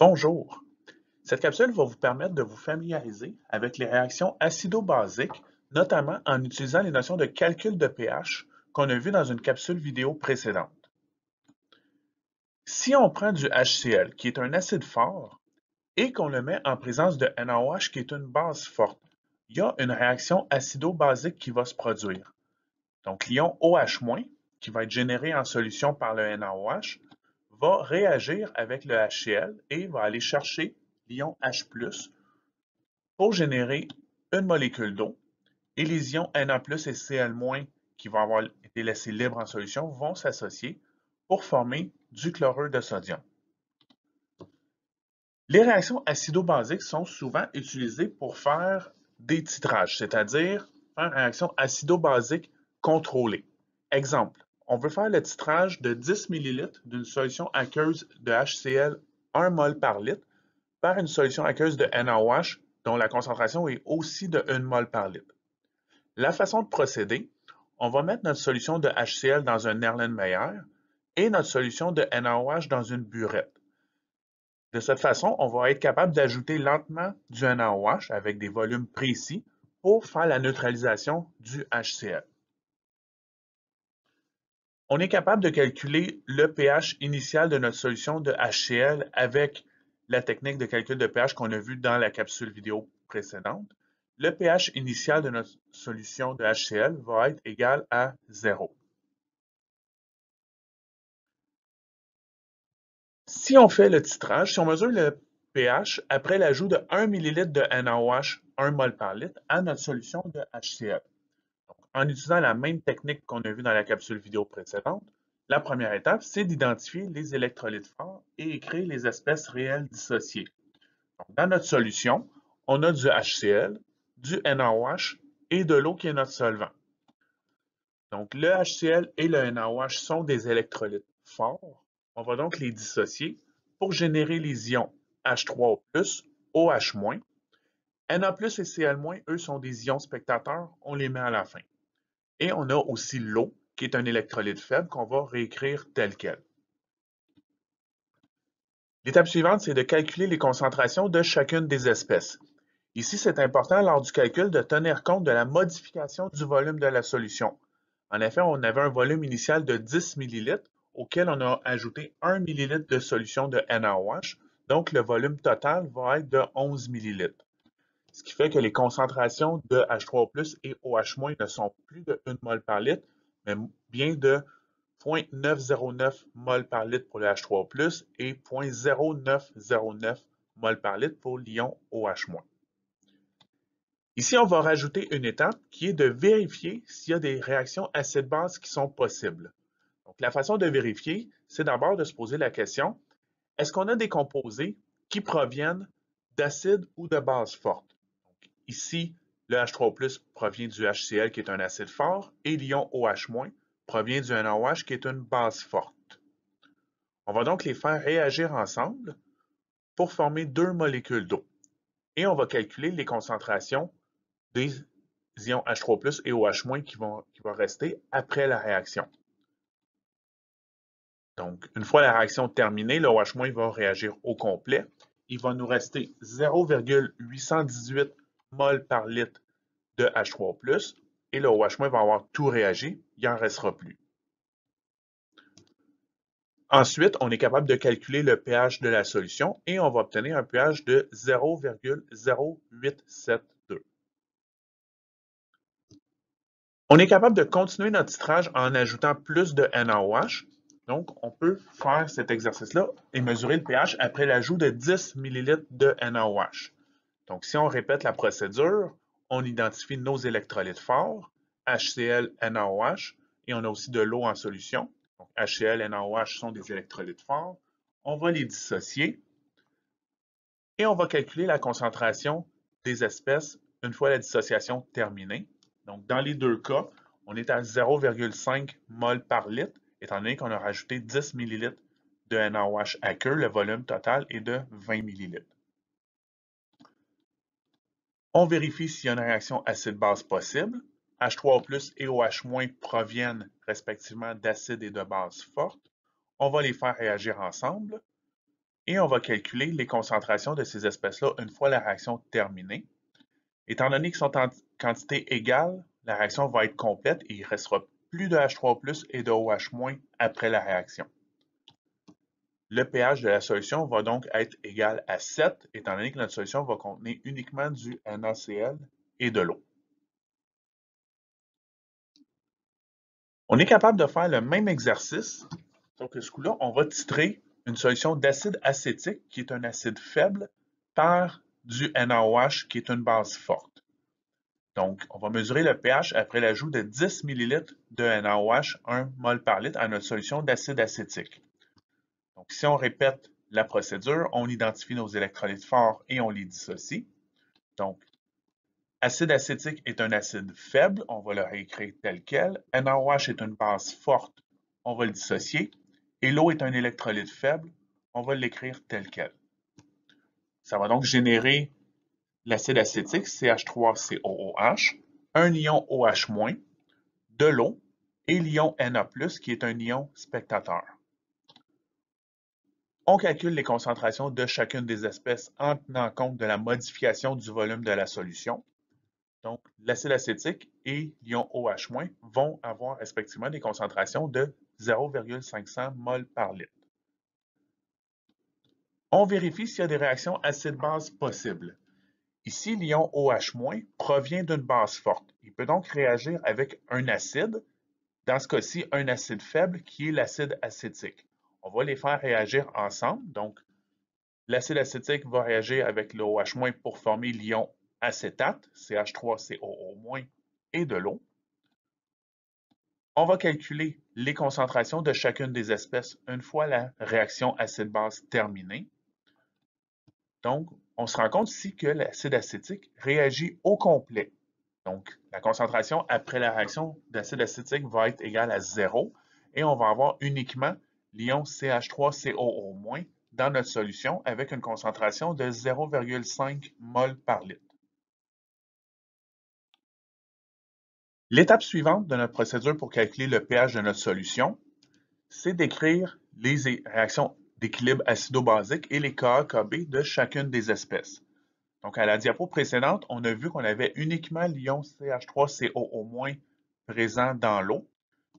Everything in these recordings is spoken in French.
Bonjour, cette capsule va vous permettre de vous familiariser avec les réactions acido-basiques, notamment en utilisant les notions de calcul de pH qu'on a vues dans une capsule vidéo précédente. Si on prend du HCl, qui est un acide fort, et qu'on le met en présence de NaOH, qui est une base forte, il y a une réaction acido-basique qui va se produire. Donc l'ion OH- qui va être généré en solution par le NaOH va réagir avec le HCl et va aller chercher l'ion H+, pour générer une molécule d'eau. Et les ions Na+, et Cl- qui vont avoir été laissés libres en solution vont s'associer pour former du chlorure de sodium. Les réactions acido-basiques sont souvent utilisées pour faire des titrages, c'est-à-dire faire une réaction acido-basique contrôlée. Exemple, on veut faire le titrage de 10 ml d'une solution aqueuse de HCl 1 mol par litre par une solution aqueuse de NaOH dont la concentration est aussi de 1 mol par litre. La façon de procéder, on va mettre notre solution de HCl dans un Erlenmeyer et notre solution de NaOH dans une burette. De cette façon, on va être capable d'ajouter lentement du NaOH avec des volumes précis pour faire la neutralisation du HCl. On est capable de calculer le pH initial de notre solution de HCl avec la technique de calcul de pH qu'on a vue dans la capsule vidéo précédente. Le pH initial de notre solution de HCl va être égal à 0. Si on fait le titrage, si on mesure le pH après l'ajout de 1 ml de NaOH, 1 mol par litre, à notre solution de HCl, en utilisant la même technique qu'on a vue dans la capsule vidéo précédente, la première étape, c'est d'identifier les électrolytes forts et écrire les espèces réelles dissociées. dans notre solution, on a du HCl, du NaOH et de l'eau qui est notre solvant. Donc, le HCl et le NaOH sont des électrolytes forts. On va donc les dissocier pour générer les ions H3O+, OH-, Na+, et Cl-, eux sont des ions spectateurs, on les met à la fin. Et on a aussi l'eau, qui est un électrolyte faible qu'on va réécrire tel quel. L'étape suivante, c'est de calculer les concentrations de chacune des espèces. Ici, c'est important lors du calcul de tenir compte de la modification du volume de la solution. En effet, on avait un volume initial de 10 ml auquel on a ajouté 1 ml de solution de NaOH, donc le volume total va être de 11 ml ce qui fait que les concentrations de H3 et OH- ne sont plus de 1 mol par litre, mais bien de 0.909 mol par litre pour le H3 et 0.0909 mol par litre pour l'ion OH-. Ici, on va rajouter une étape qui est de vérifier s'il y a des réactions acide-base qui sont possibles. Donc, la façon de vérifier, c'est d'abord de se poser la question, est-ce qu'on a des composés qui proviennent d'acides ou de bases fortes? Ici, le H3+ provient du HCl qui est un acide fort et l'ion OH- provient du NaOH qui est une base forte. On va donc les faire réagir ensemble pour former deux molécules d'eau. Et on va calculer les concentrations des ions H3+, et OH- qui vont, qui vont rester après la réaction. Donc, une fois la réaction terminée, le OH- va réagir au complet. Il va nous rester 0,818 mol par litre de H3+, et le OH- va avoir tout réagi, il n'en restera plus. Ensuite, on est capable de calculer le pH de la solution et on va obtenir un pH de 0,0872. On est capable de continuer notre titrage en ajoutant plus de NaOH. Donc, on peut faire cet exercice-là et mesurer le pH après l'ajout de 10 ml de NaOH. Donc, si on répète la procédure, on identifie nos électrolytes forts, HCl, NaOH, et on a aussi de l'eau en solution. Donc, HCl, NaOH sont des électrolytes forts. On va les dissocier et on va calculer la concentration des espèces une fois la dissociation terminée. Donc, dans les deux cas, on est à 0,5 mol par litre, étant donné qu'on a rajouté 10 ml de NaOH à aqueux, le volume total est de 20 millilitres. On vérifie s'il y a une réaction acide-base possible. H3O+, et OH- proviennent respectivement d'acides et de bases fortes. On va les faire réagir ensemble et on va calculer les concentrations de ces espèces-là une fois la réaction terminée. Étant donné qu'ils sont en quantité égale, la réaction va être complète et il ne restera plus de H3+, et de OH- après la réaction. Le pH de la solution va donc être égal à 7, étant donné que notre solution va contenir uniquement du NaCl et de l'eau. On est capable de faire le même exercice, donc ce coup-là, on va titrer une solution d'acide acétique, qui est un acide faible, par du NaOH, qui est une base forte. Donc, on va mesurer le pH après l'ajout de 10 ml de NaOH, 1 mol par litre, à notre solution d'acide acétique. Donc, si on répète la procédure, on identifie nos électrolytes forts et on les dissocie. Donc, acide acétique est un acide faible, on va le réécrire tel quel. NaOH est une base forte, on va le dissocier. Et l'eau est un électrolyte faible, on va l'écrire tel quel. Ça va donc générer l'acide acétique CH3COOH, un ion OH-, de l'eau et l'ion Na+, qui est un ion spectateur. On calcule les concentrations de chacune des espèces en tenant compte de la modification du volume de la solution. Donc, l'acide acétique et l'ion OH- vont avoir respectivement des concentrations de 0,500 mol par litre. On vérifie s'il y a des réactions acide-base possibles. Ici, l'ion OH- provient d'une base forte. Il peut donc réagir avec un acide, dans ce cas-ci un acide faible qui est l'acide acétique. On va les faire réagir ensemble. Donc, l'acide acétique va réagir avec le pour former l'ion acétate, CH3COO- et de l'eau. On va calculer les concentrations de chacune des espèces une fois la réaction acide-base terminée. Donc, on se rend compte ici que l'acide acétique réagit au complet. Donc, la concentration après la réaction d'acide acétique va être égale à zéro et on va avoir uniquement l'ion ch 3 moins dans notre solution avec une concentration de 0,5 mol par litre. L'étape suivante de notre procédure pour calculer le pH de notre solution, c'est d'écrire les réactions d'équilibre acido-basique et les KAKB de chacune des espèces. Donc, à la diapo précédente, on a vu qu'on avait uniquement l'ion CH3COO- présent dans l'eau,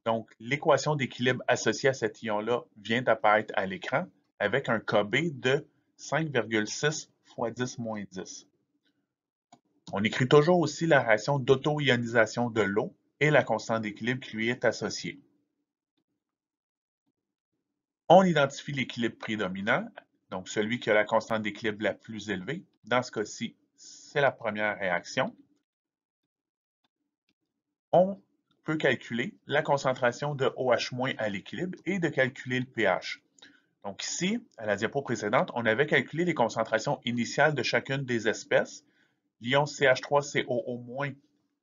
donc, l'équation d'équilibre associée à cet ion-là vient d'apparaître à l'écran avec un KB de 5,6 fois 10 moins 10. On écrit toujours aussi la réaction d'auto-ionisation de l'eau et la constante d'équilibre qui lui est associée. On identifie l'équilibre prédominant, donc celui qui a la constante d'équilibre la plus élevée. Dans ce cas-ci, c'est la première réaction. On calculer la concentration de OH- à l'équilibre et de calculer le pH. Donc ici, à la diapo précédente, on avait calculé les concentrations initiales de chacune des espèces. L'ion CH3COO-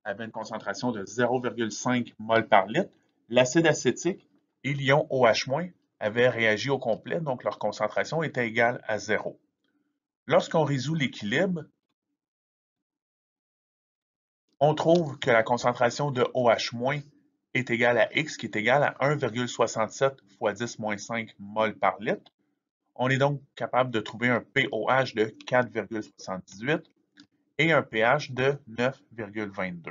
avait une concentration de 0,5 mol par litre. L'acide acétique et l'ion OH- avaient réagi au complet, donc leur concentration était égale à 0. Lorsqu'on résout l'équilibre, on trouve que la concentration de OH- est égale à X, qui est égale à 1,67 fois 10 5 mol par litre. On est donc capable de trouver un pOH de 4,78 et un pH de 9,22.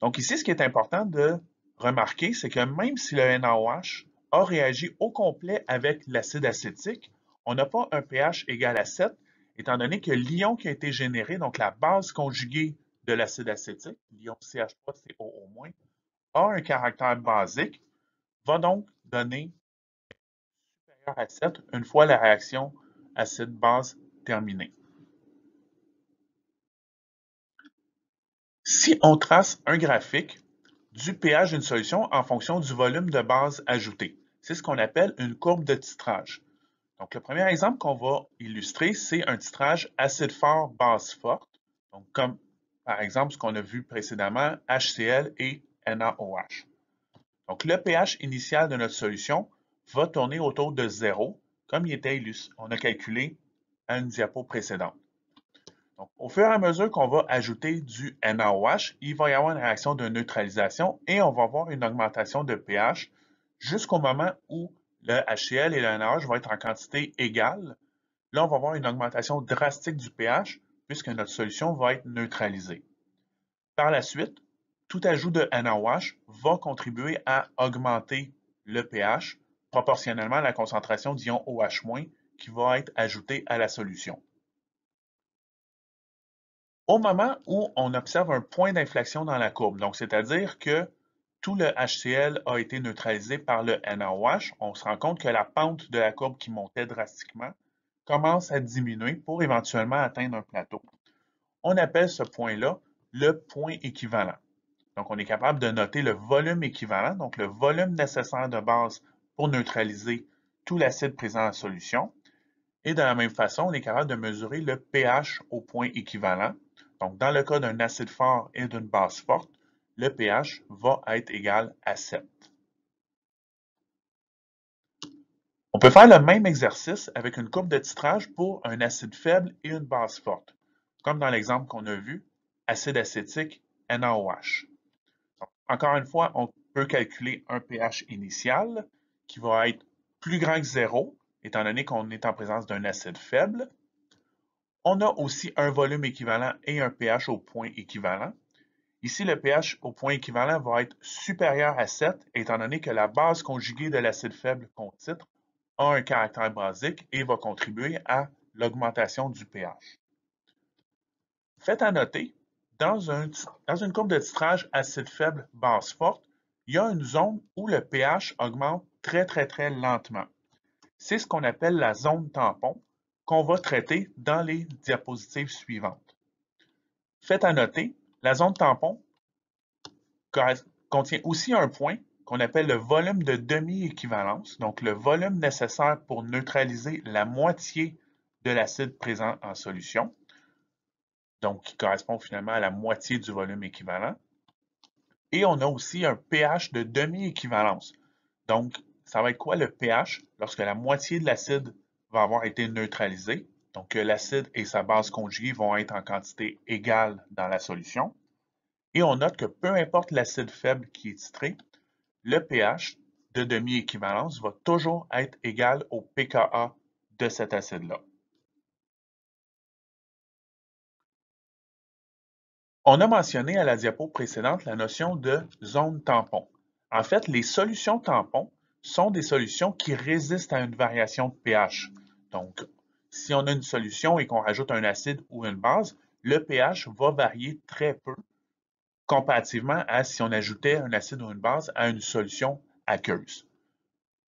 Donc ici, ce qui est important de remarquer, c'est que même si le NaOH a réagi au complet avec l'acide acétique, on n'a pas un pH égal à 7, étant donné que l'ion qui a été généré, donc la base conjuguée de l'acide acétique, l'ion CH3CO-, a un caractère basique, va donc donner supérieur à 7 une fois la réaction acide-base terminée. Si on trace un graphique du pH d'une solution en fonction du volume de base ajouté, c'est ce qu'on appelle une courbe de titrage. Donc, le premier exemple qu'on va illustrer, c'est un titrage acide fort, base forte, donc comme par exemple, ce qu'on a vu précédemment, HCl et NaOH. Donc, le pH initial de notre solution va tourner autour de 0, comme il était on a calculé à une diapo précédente. Donc, au fur et à mesure qu'on va ajouter du NaOH, il va y avoir une réaction de neutralisation et on va avoir une augmentation de pH jusqu'au moment où le HCl et le NaOH vont être en quantité égale. Là, on va avoir une augmentation drastique du pH puisque notre solution va être neutralisée. Par la suite, tout ajout de NaOH va contribuer à augmenter le pH proportionnellement à la concentration d'ion OH- qui va être ajoutée à la solution. Au moment où on observe un point d'inflexion dans la courbe, donc c'est-à-dire que tout le HCl a été neutralisé par le NaOH, on se rend compte que la pente de la courbe qui montait drastiquement commence à diminuer pour éventuellement atteindre un plateau. On appelle ce point-là le point équivalent. Donc, on est capable de noter le volume équivalent, donc le volume nécessaire de base pour neutraliser tout l'acide présent en solution. Et de la même façon, on est capable de mesurer le pH au point équivalent. Donc, dans le cas d'un acide fort et d'une base forte, le pH va être égal à 7. On peut faire le même exercice avec une courbe de titrage pour un acide faible et une base forte, comme dans l'exemple qu'on a vu, acide acétique NaOH. encore une fois, on peut calculer un pH initial qui va être plus grand que zéro, étant donné qu'on est en présence d'un acide faible. On a aussi un volume équivalent et un pH au point équivalent. Ici, le pH au point équivalent va être supérieur à 7, étant donné que la base conjuguée de l'acide faible qu'on titre a un caractère basique et va contribuer à l'augmentation du pH. Faites à noter, dans, dans une courbe de titrage acide faible, base forte, il y a une zone où le pH augmente très, très, très lentement. C'est ce qu'on appelle la zone tampon qu'on va traiter dans les diapositives suivantes. Faites à noter, la zone tampon contient aussi un point qu'on appelle le volume de demi-équivalence, donc le volume nécessaire pour neutraliser la moitié de l'acide présent en solution, donc qui correspond finalement à la moitié du volume équivalent. Et on a aussi un pH de demi-équivalence. Donc, ça va être quoi le pH lorsque la moitié de l'acide va avoir été neutralisé Donc, que l'acide et sa base conjuguée vont être en quantité égale dans la solution. Et on note que peu importe l'acide faible qui est titré, le pH de demi-équivalence va toujours être égal au pKa de cet acide-là. On a mentionné à la diapo précédente la notion de zone tampon. En fait, les solutions tampons sont des solutions qui résistent à une variation de pH. Donc, si on a une solution et qu'on rajoute un acide ou une base, le pH va varier très peu comparativement à si on ajoutait un acide ou une base à une solution aqueuse.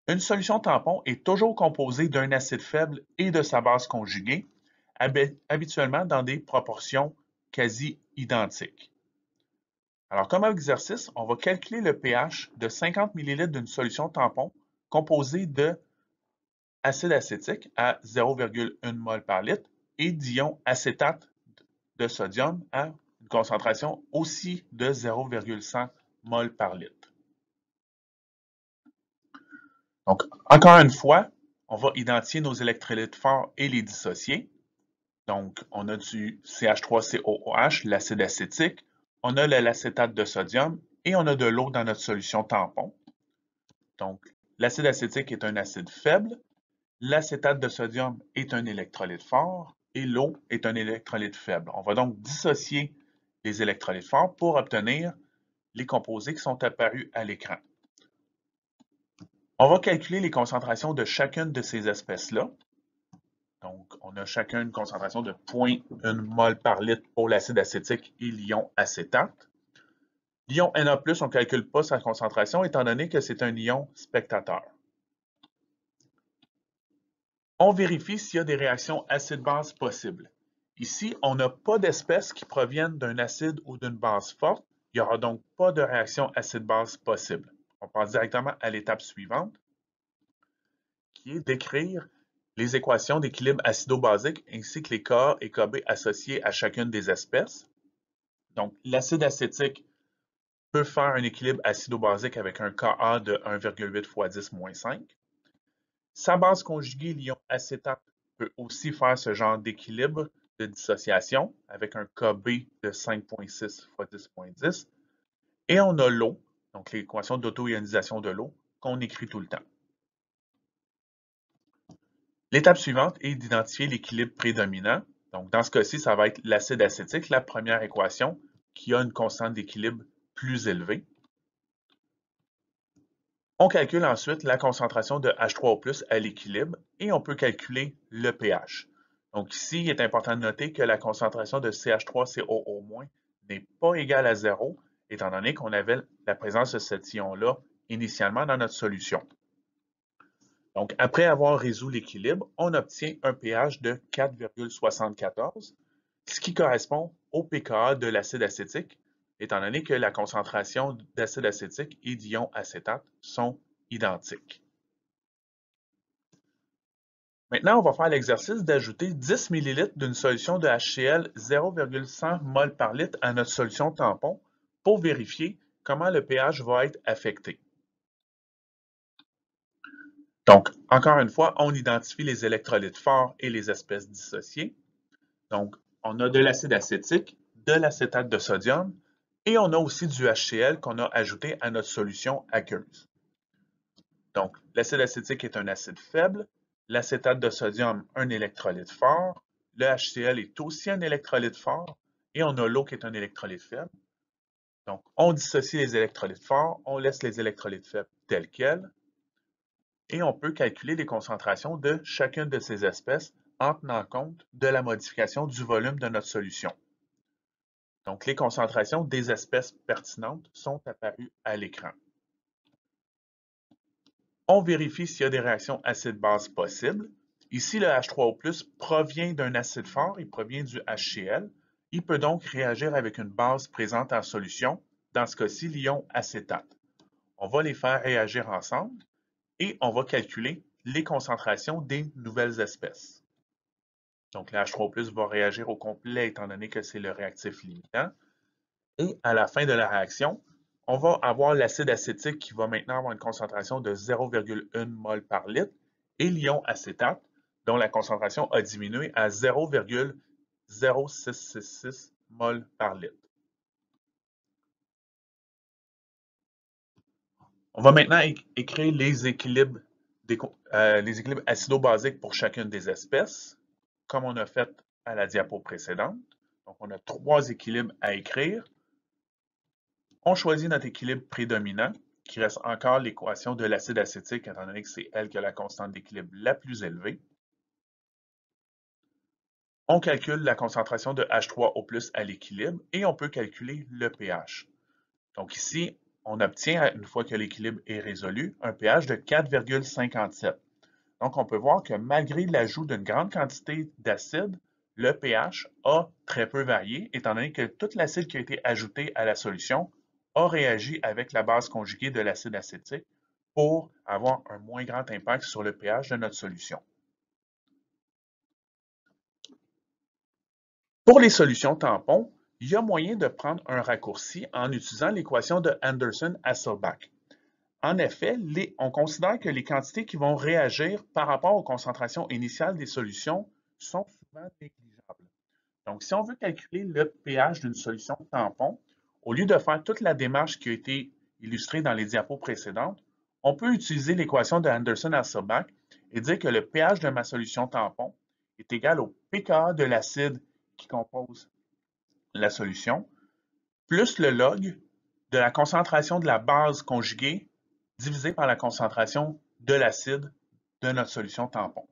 Une solution tampon est toujours composée d'un acide faible et de sa base conjuguée, habituellement dans des proportions quasi identiques. Alors, comme exercice, on va calculer le pH de 50 ml d'une solution tampon composée de acétique à 0,1 mol par litre et d'ion acétate de sodium à concentration aussi de 0,100 mol par litre. Donc, encore une fois, on va identifier nos électrolytes forts et les dissocier. Donc, on a du CH3COOH, l'acide acétique, on a le lacétate de sodium et on a de l'eau dans notre solution tampon. Donc, l'acide acétique est un acide faible, l'acétate de sodium est un électrolyte fort et l'eau est un électrolyte faible. On va donc dissocier les électrolytes pour obtenir les composés qui sont apparus à l'écran. On va calculer les concentrations de chacune de ces espèces-là. Donc, on a chacun une concentration de 0.1 mol par litre pour l'acide acétique et l'ion acétate. L'ion Na+, on ne calcule pas sa concentration étant donné que c'est un ion spectateur. On vérifie s'il y a des réactions acide-base possibles. Ici, on n'a pas d'espèces qui proviennent d'un acide ou d'une base forte. Il n'y aura donc pas de réaction acide-base possible. On passe directement à l'étape suivante, qui est d'écrire les équations d'équilibre acido-basique ainsi que les corps et KB associés à chacune des espèces. Donc, l'acide acétique peut faire un équilibre acido-basique avec un Ka de 1,8 fois 10 5. Sa base conjuguée, l'ion acétate, peut aussi faire ce genre d'équilibre de dissociation avec un KB de 5.6 fois 10.10. Et on a l'eau, donc l'équation d'auto-ionisation de l'eau, qu'on écrit tout le temps. L'étape suivante est d'identifier l'équilibre prédominant. Donc, dans ce cas-ci, ça va être l'acide acétique, la première équation, qui a une constante d'équilibre plus élevée. On calcule ensuite la concentration de H3O+, à l'équilibre, et on peut calculer le pH. Donc ici, il est important de noter que la concentration de ch 3 moins n'est pas égale à zéro, étant donné qu'on avait la présence de cet ion-là initialement dans notre solution. Donc, après avoir résolu l'équilibre, on obtient un pH de 4,74, ce qui correspond au pKa de l'acide acétique, étant donné que la concentration d'acide acétique et d'ion acétate sont identiques. Maintenant, on va faire l'exercice d'ajouter 10 ml d'une solution de HCl 0,100 mol par litre à notre solution tampon pour vérifier comment le pH va être affecté. Donc, encore une fois, on identifie les électrolytes forts et les espèces dissociées. Donc, on a de l'acide acétique, de l'acétate de sodium et on a aussi du HCl qu'on a ajouté à notre solution aqueuse. Donc, l'acide acétique est un acide faible, L'acétate de sodium, un électrolyte fort. Le HCl est aussi un électrolyte fort. Et on a l'eau qui est un électrolyte faible. Donc, on dissocie les électrolytes forts, on laisse les électrolytes faibles tels quels. Et on peut calculer les concentrations de chacune de ces espèces en tenant compte de la modification du volume de notre solution. Donc, les concentrations des espèces pertinentes sont apparues à l'écran on vérifie s'il y a des réactions acide-base possibles. Ici, le H3O+, provient d'un acide fort, il provient du HCl. Il peut donc réagir avec une base présente en solution, dans ce cas-ci, l'ion acétate. On va les faire réagir ensemble et on va calculer les concentrations des nouvelles espèces. Donc, le H3 o va réagir au complet étant donné que c'est le réactif limitant. Et à la fin de la réaction, on va avoir l'acide acétique qui va maintenant avoir une concentration de 0,1 mol par litre et l'ion acétate dont la concentration a diminué à 0,0666 mol par litre. On va maintenant écrire les équilibres, euh, les équilibres acido-basiques pour chacune des espèces, comme on a fait à la diapo précédente. Donc, on a trois équilibres à écrire. On choisit notre équilibre prédominant, qui reste encore l'équation de l'acide acétique, étant donné que c'est elle qui a la constante d'équilibre la plus élevée. On calcule la concentration de H3O+, à l'équilibre, et on peut calculer le pH. Donc ici, on obtient, une fois que l'équilibre est résolu, un pH de 4,57. Donc, on peut voir que malgré l'ajout d'une grande quantité d'acide, le pH a très peu varié, étant donné que tout l'acide qui a été ajouté à la solution a réagi avec la base conjuguée de l'acide acétique pour avoir un moins grand impact sur le pH de notre solution. Pour les solutions tampons, il y a moyen de prendre un raccourci en utilisant l'équation de Anderson-Hasselbalch. En effet, on considère que les quantités qui vont réagir par rapport aux concentrations initiales des solutions sont souvent négligeables. Donc, si on veut calculer le pH d'une solution tampon, au lieu de faire toute la démarche qui a été illustrée dans les diapos précédentes, on peut utiliser l'équation de Anderson-Hasselbalch et dire que le pH de ma solution tampon est égal au pKa de l'acide qui compose la solution, plus le log de la concentration de la base conjuguée divisé par la concentration de l'acide de notre solution tampon.